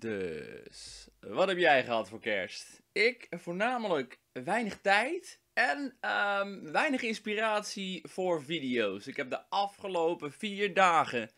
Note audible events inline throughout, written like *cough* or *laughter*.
Dus, wat heb jij gehad voor kerst? Ik voornamelijk weinig tijd en ehm, weinig inspiratie voor video's. Ik heb de afgelopen vier dagen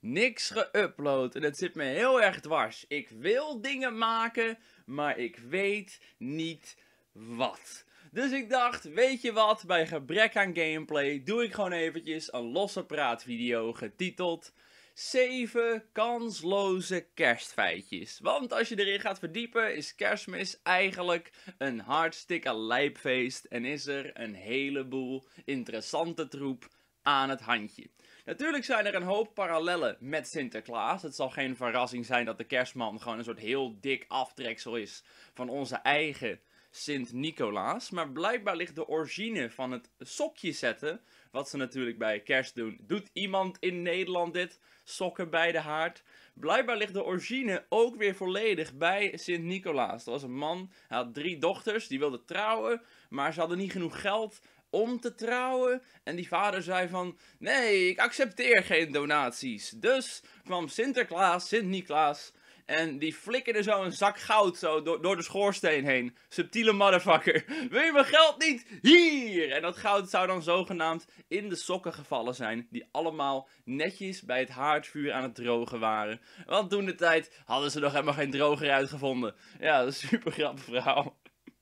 niks geüpload en het zit me heel erg dwars. Ik wil dingen maken, maar ik weet niet wat. Dus ik dacht, weet je wat, bij gebrek aan gameplay doe ik gewoon eventjes een losse praatvideo getiteld 7 kansloze kerstfeitjes. Want als je erin gaat verdiepen, is kerstmis eigenlijk een hartstikke lijpfeest en is er een heleboel interessante troep aan het handje. Natuurlijk zijn er een hoop parallellen met Sinterklaas. Het zal geen verrassing zijn dat de kerstman gewoon een soort heel dik aftreksel is van onze eigen Sint-Nicolaas. Maar blijkbaar ligt de origine van het sokje zetten, wat ze natuurlijk bij kerst doen. Doet iemand in Nederland dit? Sokken bij de haard. Blijkbaar ligt de origine ook weer volledig bij Sint-Nicolaas. Dat was een man, hij had drie dochters, die wilden trouwen, maar ze hadden niet genoeg geld om te trouwen. En die vader zei van, nee, ik accepteer geen donaties. Dus kwam Sinterklaas, sint Nicolaas. En die flikkerde zo een zak goud zo door, door de schoorsteen heen. Subtiele motherfucker. *laughs* Wil je mijn geld niet? Hier! En dat goud zou dan zogenaamd in de sokken gevallen zijn. Die allemaal netjes bij het haardvuur aan het drogen waren. Want toen de tijd hadden ze nog helemaal geen droger uitgevonden. Ja, dat is een super grappig verhaal.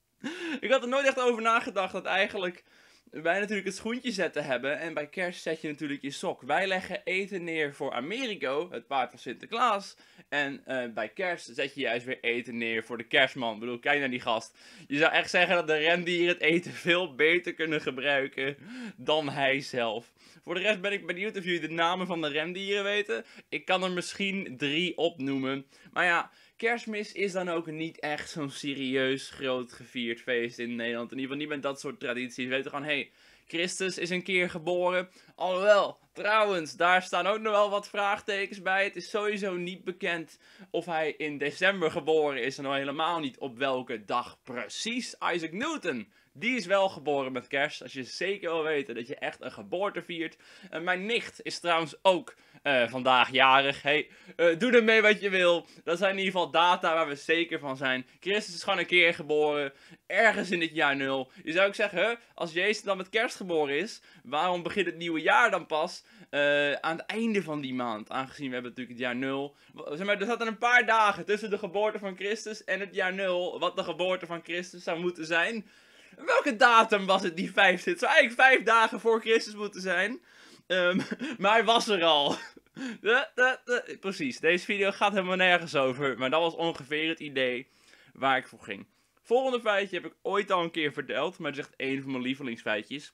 *laughs* Ik had er nooit echt over nagedacht dat eigenlijk wij natuurlijk het schoentje zetten hebben. En bij kerst zet je natuurlijk je sok. Wij leggen eten neer voor Amerigo, het paard van Sinterklaas. En eh, bij kerst zet je juist weer eten neer voor de kerstman. Ik bedoel, kijk naar die gast. Je zou echt zeggen dat de rendieren het eten veel beter kunnen gebruiken dan hij zelf. Voor de rest ben ik benieuwd of jullie de namen van de rendieren weten. Ik kan er misschien drie opnoemen. Maar ja, kerstmis is dan ook niet echt zo'n serieus groot gevierd feest in Nederland. In ieder geval niet met dat soort tradities. We weten gewoon, hé, hey, Christus is een keer geboren. Alhoewel, trouwens, daar staan ook nog wel wat vraagtekens bij. Het is sowieso niet bekend of hij in december geboren is. En al helemaal niet op welke dag precies. Isaac Newton die is wel geboren met kerst. Als je zeker wil weten dat je echt een geboorte viert. En mijn nicht is trouwens ook uh, vandaag jarig. Hey, eh, doe ermee wat je wil. Dat zijn in ieder geval data waar we zeker van zijn. Christus is gewoon een keer geboren. Ergens in het jaar nul. Je zou ook zeggen, als Jezus dan met kerst geboren is, waarom begint het nieuwe jaar dan pas uh, aan het einde van die maand? Aangezien we hebben natuurlijk het jaar nul. Zeg maar, er zaten een paar dagen tussen de geboorte van Christus en het jaar nul. Wat de geboorte van Christus zou moeten zijn. Welke datum was het die vijf zit? Het zou eigenlijk vijf dagen voor Christus moeten zijn. Um, *laughs* maar hij was er al. *laughs* De, de, Precies, deze video gaat helemaal nergens over. Maar dat was ongeveer het idee waar ik voor ging. Volgende feitje heb ik ooit al een keer verteld, maar het is echt één van mijn lievelingsfeitjes.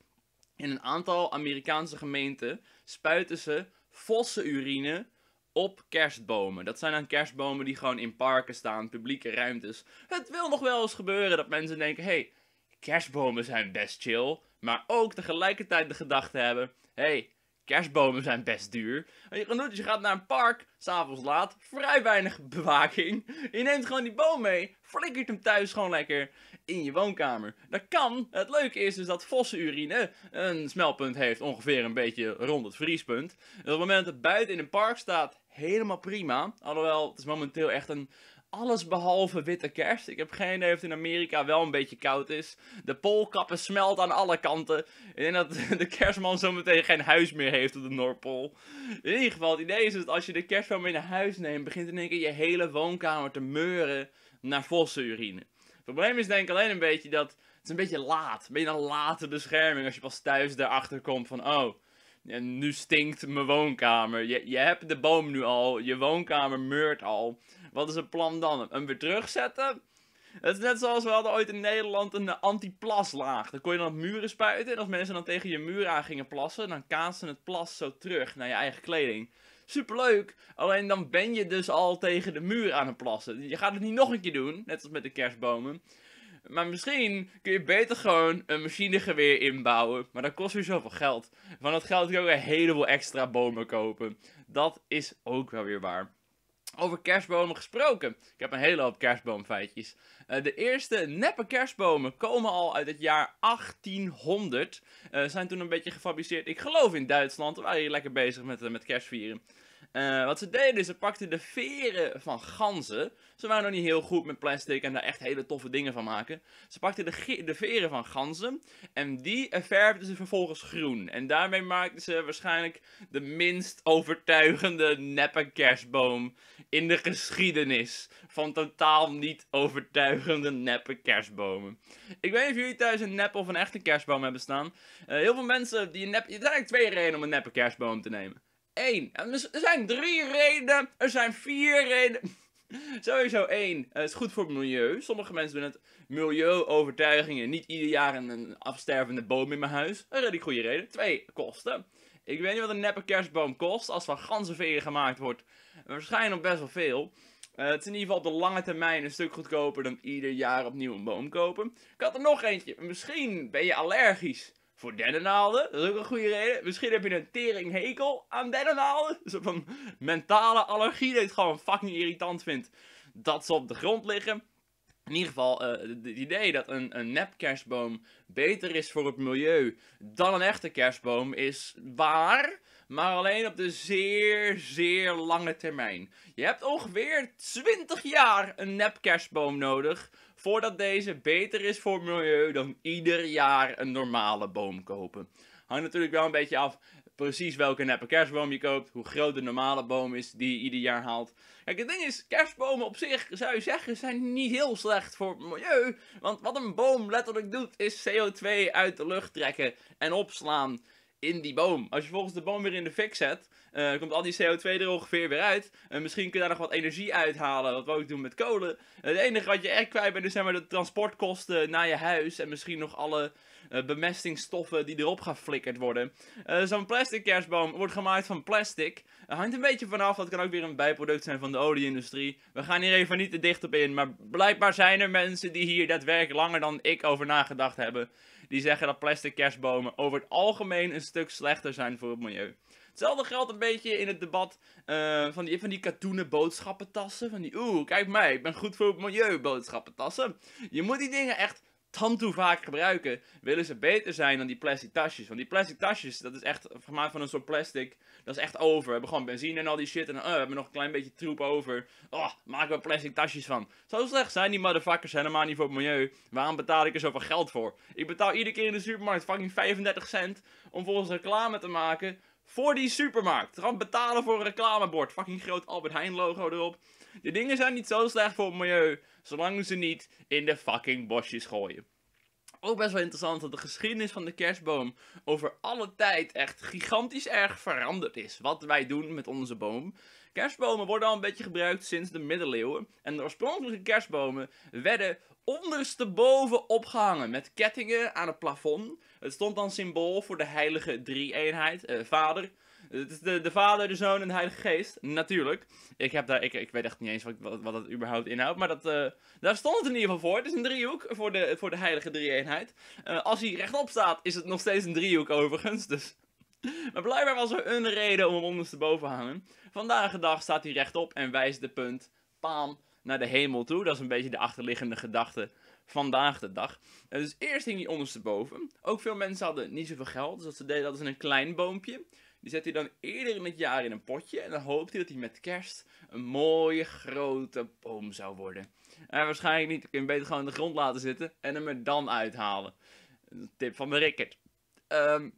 In een aantal Amerikaanse gemeenten spuiten ze vossenurine op kerstbomen. Dat zijn dan kerstbomen die gewoon in parken staan, publieke ruimtes. Het wil nog wel eens gebeuren dat mensen denken: hey, kerstbomen zijn best chill. Maar ook tegelijkertijd de gedachte hebben: hey, Kerstbomen zijn best duur. En je, gaat naar een park, s'avonds laat, vrij weinig bewaking. Je neemt gewoon die boom mee, flikkert hem thuis gewoon lekker in je woonkamer. Dat kan. Het leuke is dus dat vossenurine een smelpunt heeft ongeveer een beetje rond het vriespunt. op het moment dat het buiten in een park staat, helemaal prima. Alhoewel, het is momenteel echt een alles behalve witte kerst. Ik heb geen idee of het in Amerika wel een beetje koud is. De poolkappen smelt aan alle kanten. Ik denk dat *laughs* de kerstman zometeen geen huis meer heeft op de Noordpool. In ieder geval, het idee is dat als je de kerstman mee naar huis neemt, begint in één keer je hele woonkamer te meuren naar vossenurine. Het probleem is denk ik alleen een beetje dat het een beetje laat. Een beetje een late bescherming als je pas thuis erachter komt van, oh, en nu stinkt mijn woonkamer. Je, je hebt de boom nu al. Je woonkamer meurt al. Wat is het plan dan? Hem weer terugzetten? Het is net zoals we hadden ooit in Nederland een antiplaslaag. Dan kon je dan op muren spuiten. En als mensen dan tegen je muur aan gingen plassen, dan kaatsen het plas zo terug naar je eigen kleding. Superleuk. Alleen dan ben je dus al tegen de muur aan het plassen. Je gaat het niet nog een keer doen. Net als met de kerstbomen. Maar misschien kun je beter gewoon een machinegeweer inbouwen. Maar dat kost weer zoveel geld. Van dat geld kun je ook een heleboel extra bomen kopen. Dat is ook wel weer waar. Over kerstbomen gesproken. Ik heb een hele hoop kerstboomfeitjes. Eh, de eerste neppe kerstbomen komen al uit het jaar 1800. Uh, eh, zijn toen een beetje gefabriceerd. Ik geloof in Duitsland. We waren hier lekker bezig met, eh, met kerstvieren. Eh, wat ze deden is, ze pakten de veren van ganzen. Ze waren nog niet heel goed met plastic en daar echt hele toffe dingen van maken. Ze pakten de, de veren van ganzen en die eh, verfden ze vervolgens groen. En daarmee maakten ze waarschijnlijk de minst overtuigende neppe kerstboom in de geschiedenis. Van totaal niet overtuigende neppe kerstbomen. Ik weet niet of jullie thuis een nep of een echte kerstboom hebben staan. Eh, heel veel mensen die een nep... Er zijn eigenlijk twee redenen om een neppe kerstboom te nemen één. er zijn drie redenen, er zijn vier redenen. *laughs* Sowieso één, eh, het is goed voor het milieu. Sommige mensen hebben het overtuigingen Niet ieder jaar een afstervende boom in mijn huis. Een redelijk goede reden. Twee, kosten. Ik weet niet wat een neppe kerstboom kost. Als van ganzenveren gemaakt wordt, waarschijnlijk best wel veel. Eh, het is in ieder geval op de lange termijn een stuk goedkoper dan ieder jaar opnieuw een boom kopen. Ik had er nog eentje. Misschien ben je allergisch voor dennenaalden, Dat is ook een goede reden. Misschien heb je een teringhekel aan dus Een mentale allergie dat je het gewoon fucking irritant vindt dat ze op de grond liggen. In ieder geval, eh, het idee dat een, een nep kerstboom beter is voor het milieu dan een echte kerstboom is waar maar alleen op de zeer, zeer lange termijn. Je hebt ongeveer 20 jaar een kerstboom nodig voordat deze beter is voor milieu dan ieder jaar een normale boom kopen. Hangt natuurlijk wel een beetje af precies welke neppe kerstboom je koopt, hoe groot de normale boom is die je ieder jaar haalt. Kijk, het ding is, kerstbomen op zich, zou je zeggen, zijn niet heel slecht voor het milieu. Want wat een boom letterlijk doet, is CO2 uit de lucht trekken en opslaan in die boom. Als je volgens de boom weer in de fik zet, eh, komt al die CO2 er ongeveer weer uit. En misschien kun je daar nog wat energie uithalen, wat we ook doen met kolen. Het enige wat je echt kwijt bent, is maar, de transportkosten naar je huis. En misschien nog alle uh, bemestingsstoffen die erop geflikkerd worden. Eh, zo'n plastic kerstboom wordt gemaakt van plastic. hangt een beetje vanaf, dat kan ook weer een bijproduct zijn van de olieindustrie. We gaan hier even niet te dicht op in, maar blijkbaar zijn er mensen die hier daadwerkelijk langer dan ik over nagedacht hebben die zeggen dat plastic kerstbomen over het algemeen een stuk slechter zijn voor het milieu. Hetzelfde geldt een beetje in het debat eh, van, die, van die katoenen boodschappentassen. Van die, oeh, kijk mij, ik ben goed voor het milieu boodschappentassen. Je moet die dingen echt tandtoe vaak gebruiken, willen ze beter zijn dan die plastic tasjes. Want die plastic tasjes, dat is echt gemaakt van een soort plastic. Dat is echt over. We hebben gewoon benzine en al die shit. En uh, we hebben nog een klein beetje troep over. Oh, maken we plastic tasjes van. Zo slecht zijn die motherfuckers helemaal niet voor het milieu. Waarom betaal ik er zoveel geld voor? Ik betaal iedere keer in de supermarkt fucking 35 cent om volgens reclame te maken voor die supermarkt. Gewoon betalen voor een reclamebord. Fucking groot Albert Heijn logo erop. De dingen zijn niet zo slecht voor het milieu, zolang ze niet in de fucking bosjes gooien. Ook best wel interessant dat de geschiedenis van de kerstboom over alle tijd echt gigantisch erg veranderd is. Wat wij doen met onze boom. Kerstbomen worden al een beetje gebruikt sinds de middeleeuwen. En de oorspronkelijke kerstbomen werden ondersteboven opgehangen met kettingen aan het plafond. Het stond dan symbool voor de heilige drie-eenheid, eh, vader, het is de, de Vader, de Zoon en de Heilige Geest, natuurlijk. Ik, heb daar, ik, ik weet echt niet eens wat, wat, dat überhaupt inhoudt, maar dat, eh, daar stond het in ieder geval voor. Het is een driehoek voor de, voor de Heilige Drie-eenheid. Eh, als hij rechtop staat, is het nog steeds een driehoek overigens, dus... *laughs* Maar blijkbaar was er een reden om hem ondersteboven te hangen. Vandaag de dag staat hij rechtop en wijst de punt, paam, naar de hemel toe. Dat is een beetje de achterliggende gedachte vandaag de dag. Eh, dus eerst hing hij ondersteboven. Ook veel mensen hadden niet zoveel geld, dus dat ze deden dat is een klein boompje. Die zet hij dan eerder in het jaar in een potje. En dan hoopt hij dat hij met kerst een mooie grote boom zou worden. En waarschijnlijk niet. Dan kun je beter gewoon in de grond laten zitten en hem er dan uithalen. tip van de Rickert. Ehm,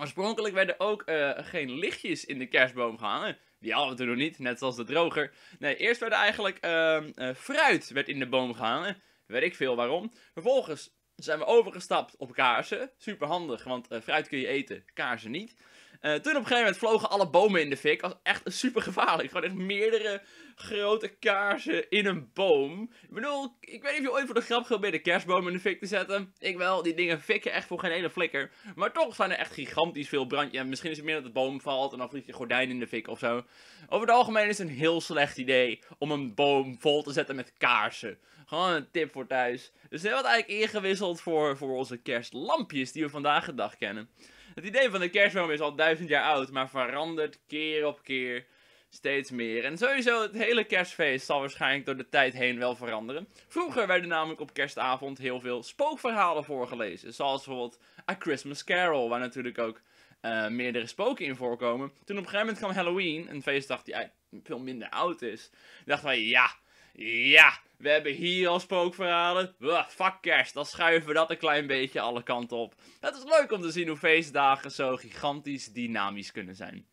oorspronkelijk werden ook eh, geen lichtjes in de kerstboom gehangen. Die hadden we toen nog niet, net zoals de droger. Nee, eerst werd eigenlijk ehm, eh, fruit werd in de boom gehangen. Weet ik veel waarom. Vervolgens zijn we overgestapt op kaarsen. Super handig, want eh, fruit kun je eten, kaarsen niet. Eh, toen op een gegeven moment vlogen alle bomen in de fik. Dat was echt super gevaarlijk. Gewoon echt meerdere grote kaarsen in een boom. Ik bedoel, ik weet niet of je ooit voor de grap geprobeerd de kerstboom in de fik te zetten. Ik wel, die dingen fikken echt voor geen hele flikker. Maar toch zijn er echt gigantisch veel brandjes. Ja, misschien is het meer dat de boom valt en dan vliegt je gordijn in de fik of zo. Over het algemeen is het een heel slecht idee om een boom vol te zetten met kaarsen. Gewoon een tip voor thuis. Dus we hebben eigenlijk ingewisseld voor, voor onze kerstlampjes die we vandaag de dag kennen. Het idee van de kerstboom is al duizend jaar oud, maar verandert keer op keer steeds meer. En sowieso, het hele kerstfeest zal waarschijnlijk door de tijd heen wel veranderen. Vroeger werden namelijk op kerstavond heel veel spookverhalen voorgelezen. Zoals bijvoorbeeld A Christmas Carol, waar natuurlijk ook eh, meerdere spoken in voorkomen. Toen op een gegeven moment kwam Halloween, een feestdag die veel minder oud is. dachten wij, ja, ja, we hebben hier al spookverhalen. Uah, fuck kerst, dan schuiven we dat een klein beetje alle kanten op. Het is leuk om te zien hoe feestdagen zo gigantisch dynamisch kunnen zijn.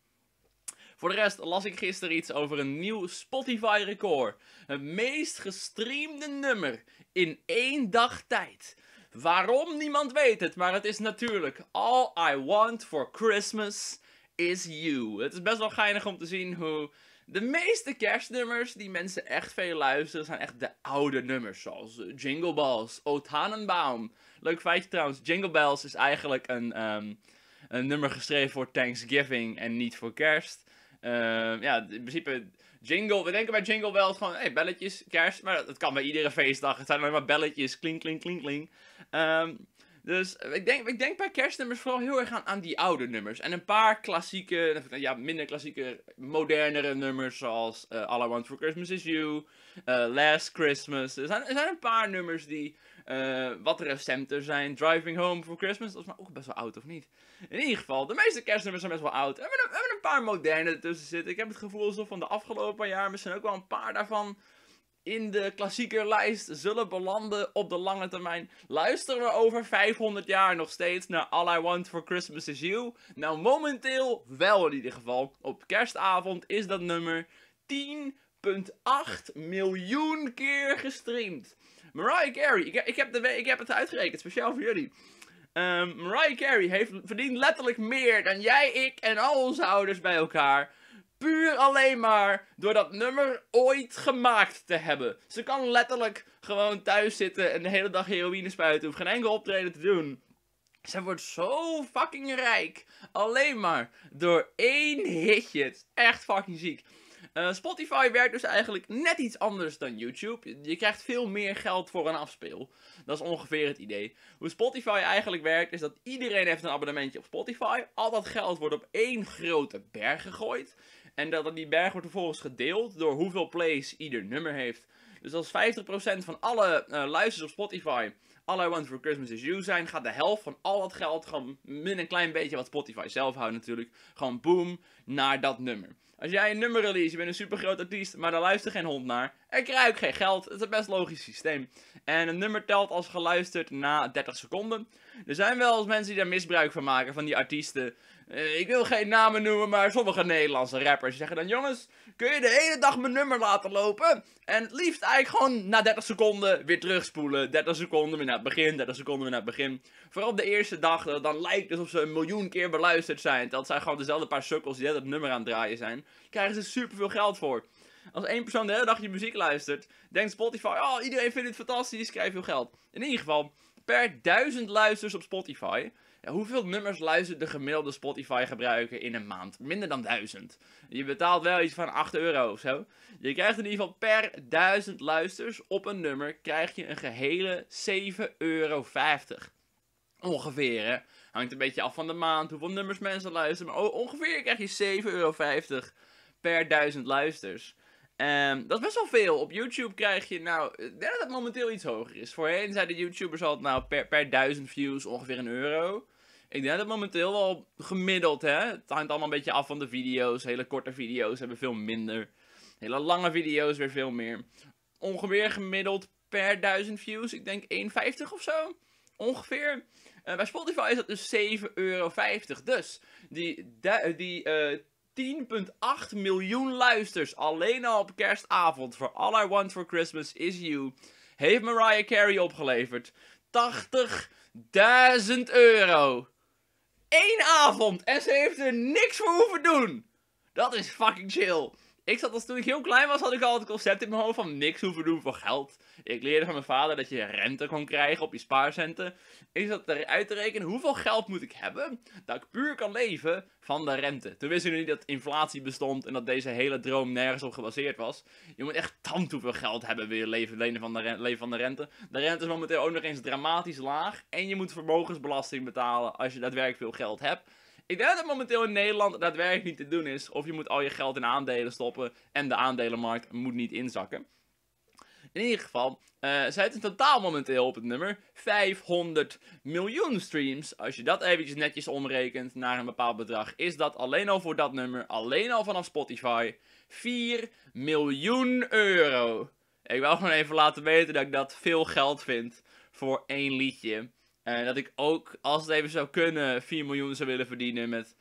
Voor de rest las ik gisteren iets over een nieuw Spotify-record. Het meest gestreamde nummer in één dag tijd. Waarom niemand weet het, maar het is natuurlijk All I Want for Christmas is You. Het is best wel geinig om te zien hoe de meeste kerstnummers die mensen echt veel luisteren zijn echt de oude nummers. Zoals eh, Jingle Bells, O Tannenbaum. Leuk feitje trouwens, Jingle Bells is eigenlijk een, ehm, een nummer geschreven voor Thanksgiving en niet voor kerst. Ehm, ja, in principe, jingle, we denken bij jingle bells gewoon, hey, belletjes, kerst. Maar dat, kan bij iedere feestdag, het zijn alleen maar belletjes, kling, kling, kling, kling. Ehm, dus eh, ik denk, ik denk bij kerstnummers vooral heel erg aan, aan die oude nummers. En een paar klassieke, nou ja, minder klassieke, modernere nummers. Zoals eh, All I Want for Christmas Is You, eh, Last Christmas. Er zijn, er zijn een paar nummers die wat recenter zijn. Driving Home for Christmas, dat is maar ook best wel oud, of niet? In ieder geval, de meeste kerstnummers zijn best wel oud. we hebben, we hebben een paar moderne tussen zitten. Ik heb het gevoel alsof van de afgelopen jaar misschien ook wel een paar daarvan in de klassiekerlijst zullen belanden op de lange termijn. Luisteren we over 500 jaar nog steeds naar All I Want for Christmas Is You? Nou, momenteel wel in ieder geval. Op kerstavond is dat nummer 10,8 miljoen keer gestreamd. Mariah Carey, ik, ik, heb, de, ik heb het uitgerekend, speciaal voor jullie. Ehm, Mariah Carey heeft, verdient letterlijk meer dan jij, ik en al onze ouders bij elkaar puur alleen maar door dat nummer ooit gemaakt te hebben. Ze kan letterlijk gewoon thuis zitten en de hele dag heroïne spuiten. Hoeft geen enkel optreden te doen. Ze wordt zo fucking rijk. Alleen maar door één hitje. Het is echt fucking ziek. Eh, Spotify werkt dus eigenlijk net iets anders dan YouTube. Je, je krijgt veel meer geld voor een afspeel. Dat is ongeveer het idee. Hoe Spotify eigenlijk werkt is dat iedereen heeft een abonnementje op Spotify. Al dat geld wordt op één grote berg gegooid. En dat, die berg wordt vervolgens gedeeld door hoeveel plays ieder nummer heeft. Dus als 50% van alle uh, luisters op Spotify All I Want For Christmas Is You zijn, gaat de helft van al dat geld gewoon min een klein beetje wat Spotify zelf houdt natuurlijk, gewoon boom, naar dat nummer. Als jij een nummer release, je bent een supergroot artiest, maar daar luistert geen hond naar, en krijg geen geld. Het is een best logisch systeem. En een nummer telt als geluisterd na 30 seconden. Er zijn wel eens mensen die daar misbruik van maken, van die artiesten. Eh, ik wil geen namen noemen, maar sommige Nederlandse rappers zeggen dan: Jongens, kun je de hele dag mijn nummer laten lopen? En het liefst eigenlijk gewoon na 30 seconden weer terugspoelen. 30 seconden weer naar het begin, 30 seconden weer naar het begin. Vooral op de eerste dag, eh, dan lijkt het alsof ze een miljoen keer beluisterd zijn. Dat zijn gewoon dezelfde paar sukkels die dat nummer aan het draaien zijn. Krijgen ze superveel geld voor. Als één persoon de hele dag je muziek luistert, denkt Spotify: Oh, iedereen vindt het fantastisch, krijg veel geld. In ieder geval per duizend luisters op Spotify. hoeveel nummers luistert de gemiddelde Spotify-gebruiker in een maand? Minder dan 1000. Je betaalt wel iets van 8 euro of zo. Je krijgt in ieder geval per 1000 luisters op een nummer krijg je een gehele 7,50 euro. Ongeveer, hè? Hangt een beetje af van de maand, hoeveel nummers mensen luisteren. Maar ongeveer krijg je 7,50 euro per 1000 luisters. Ehm, dat is best wel veel. Op YouTube krijg je nou... Eh, ik denk dat het momenteel iets hoger is. Voorheen zeiden YouTubers altijd nou per, per duizend views ongeveer een euro. Ik denk dat het momenteel wel gemiddeld, hè. Het hangt allemaal een beetje af van de video's. Hele korte video's hebben veel minder. Hele lange video's weer veel meer. Ongeveer gemiddeld per duizend views. Ik denk 1,50 of zo. Ongeveer. Eh, bij Spotify is dat dus 7,50 euro. Dus die, die eh, 10,8 miljoen luisters alleen al op kerstavond voor All I Want For Christmas Is You heeft Mariah Carey opgeleverd. 80.000 euro. Eén avond en ze heeft er niks voor hoeven doen. Dat is fucking chill. Ik zat als toen ik heel klein was, had ik al het concept in mijn hoofd van niks hoeven doen voor geld. Ik leerde van mijn vader dat je rente kon krijgen op je spaarcenten. Ik zat eruit te rekenen hoeveel geld moet ik hebben dat ik puur kan leven van de rente. Toen wisten jullie niet dat inflatie bestond en dat deze hele droom nergens op gebaseerd was. Je moet echt tant hoeveel geld hebben wil je leven, van de, rente, leven van de rente. De rente is momenteel ook nog eens dramatisch laag en je moet vermogensbelasting betalen als je daadwerkelijk veel geld hebt. Ik denk dat het momenteel in Nederland daadwerkelijk niet te doen is. Of je moet al je geld in aandelen stoppen. En de aandelenmarkt moet niet inzakken. In ieder geval, uh, zij het totaal momenteel op het nummer 500 miljoen streams. Als je dat eventjes netjes omrekent naar een bepaald bedrag, is dat alleen al voor dat nummer, alleen al vanaf Spotify, 4 miljoen euro. Ik wil gewoon even laten weten dat ik dat veel geld vind voor één liedje. En eh, dat ik ook, als het even zou kunnen, 4 miljoen zou willen verdienen met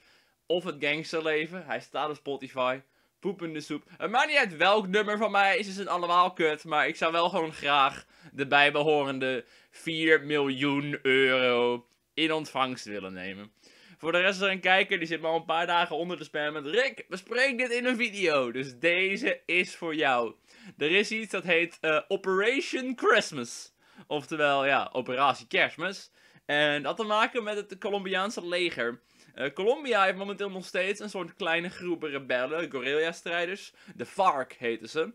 of het gangsterleven. Hij staat op Spotify. Poep in de soep. Het maakt niet uit welk nummer van mij is, is een allemaal kut. Maar ik zou wel gewoon graag de bijbehorende 4 miljoen euro in ontvangst willen nemen. Voor de rest is er een kijker, die zit maar een paar dagen onder de spam met Rick, spreken dit in een video. Dus deze is voor jou. Er is iets dat heet eh, Operation Christmas. Oftewel, ja, operatie kerstmis. En dat te maken met het Colombiaanse leger. Uh, Colombia heeft momenteel nog steeds een soort kleine groep rebellen, guerrilla-strijders. De FARC heten ze.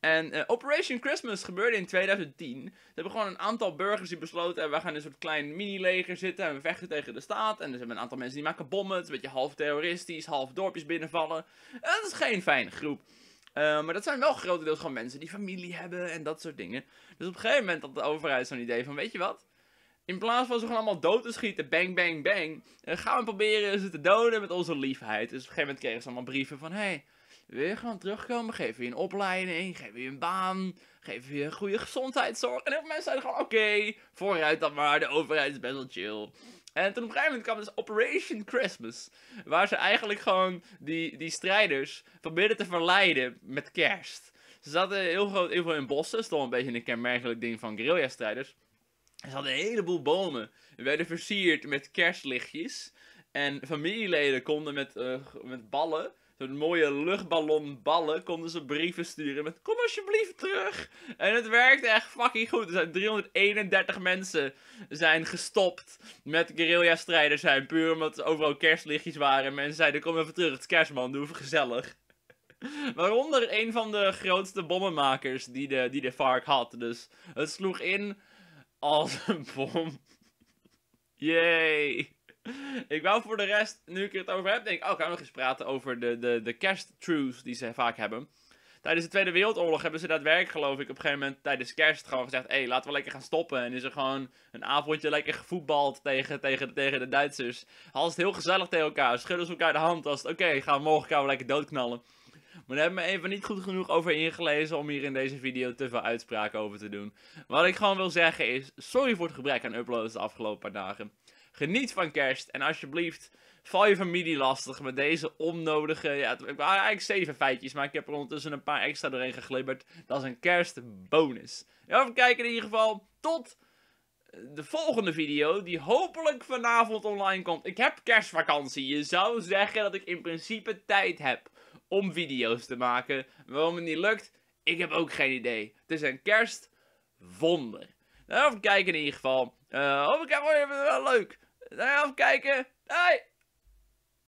En eh, Operation Christmas gebeurde in 2010. Ze hebben gewoon een aantal burgers die besloten... Eh, we gaan in een soort klein mini-leger zitten... en we vechten tegen de staat. En er zijn een aantal mensen die maken bommen. een beetje half terroristisch, half dorpjes binnenvallen. En dat is geen fijne groep. Eh, maar dat zijn wel grotendeels gewoon mensen die familie hebben en dat soort dingen. Dus op een gegeven moment had de overheid zo'n idee van, weet je wat? In plaats van ze gewoon allemaal dood te schieten, bang, bang, bang, eh, gaan we proberen ze te doden met onze liefheid. Dus op een gegeven moment kregen ze allemaal brieven van, hé, hey, wil je gewoon terugkomen? Geven we je een opleiding, geven we je een baan, geven we je goede gezondheidszorg. En heel veel mensen zeiden gewoon, oké, vooruit dan maar, de overheid is best wel chill. En toen op een gegeven moment kwam dus Operation Christmas. Waar ze eigenlijk gewoon die, die strijders probeerden te verleiden met kerst. Ze zaten heel groot heel veel in bossen. stond een beetje een kenmerkelijk ding van guerrilla-strijders. Ze hadden een heleboel bomen. Die werden versierd met kerstlichtjes. En familieleden konden met, eh, met ballen zo'n mooie luchtballonballen konden ze brieven sturen met kom alsjeblieft terug. En het werkte echt fucking goed. Er zijn 331 mensen zijn gestopt met guerrilla strijders zijn. Puur omdat overal kerstlichtjes waren. Mensen zeiden kom even terug, het is kerstman, doe even gezellig. *laughs* Waaronder een van de grootste bommenmakers die de, die de had. Dus het sloeg in als een bom. *laughs* Yay. *laughs* ik wou voor de rest, nu ik het over heb, denk ik, oh, gaan we nog eens praten over de, de, de kersttruth die ze vaak hebben. Tijdens de Tweede Wereldoorlog hebben ze daadwerkelijk, geloof ik, op een gegeven moment tijdens kerst gewoon gezegd: hé, hey, laten we lekker gaan stoppen. En is er gewoon een avondje lekker gevoetbald tegen, tegen, tegen de Duitsers. Hadden heel gezellig tegen elkaar, schudden ze elkaar de hand. Als oké, gaan we morgen elkaar lekker doodknallen. Maar daar heb ik me even niet goed genoeg over ingelezen om hier in deze video te veel uitspraken over te doen. Wat ik gewoon wil zeggen is, sorry voor het gebrek aan uploads de afgelopen paar dagen. Geniet van kerst en alsjeblieft, val je familie lastig met deze onnodige... Ja, het, waren eigenlijk zeven feitjes, maar ik heb er ondertussen een paar extra doorheen geglibberd. Dat is een kerstbonus. Even kijken in ieder geval. Tot eh, de volgende video, die hopelijk vanavond online komt. Ik heb kerstvakantie. Je zou zeggen dat ik in principe tijd heb om video's te maken. Waarom het niet lukt, ik heb ook geen idee. Het is een kerstwonder. Nou, even kijken in ieder geval. Uh, eh, hopelijk oh, even wel leuk. Nou, even kijken. Hoi!